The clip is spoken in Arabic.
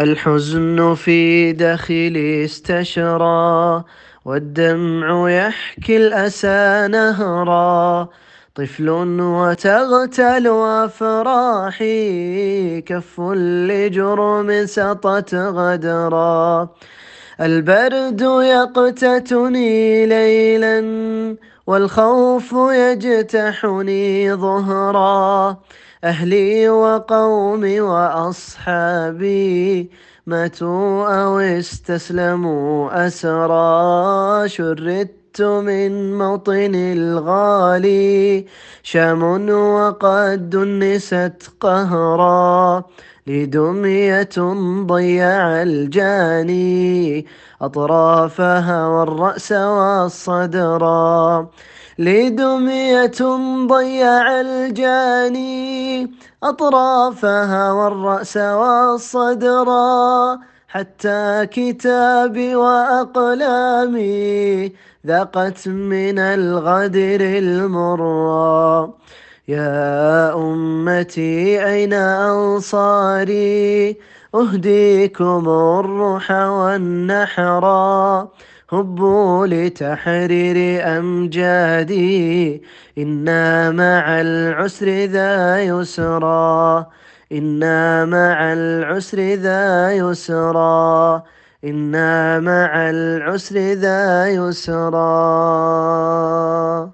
الحزن في داخلي استشرى والدمع يحكي الأسى نهرا طفل وتغتال أفراحي كف لجرم سطت غدرا البرد يقتتني ليلا والخوف يجتحني ظهرا أهلي وقومي وأصحابي ماتوا أو استسلموا أسرى شردت عدت من موطن الغالي شام وقد دنست قهرا لدمية ضيع الجاني أطرافها والرأس والصدرا لدمية ضيع الجاني أطرافها والرأس والصدرا حتى كتابي وأقلامي ذقت من الغدر المر يا أمتي أين أنصاري أهديكم الرحى والنحرا هبوا لتحرير أمجادي إنا مع العسر ذا يسرا إنا مع العسر ذا يسرا إنا مع العسر ذا يسرا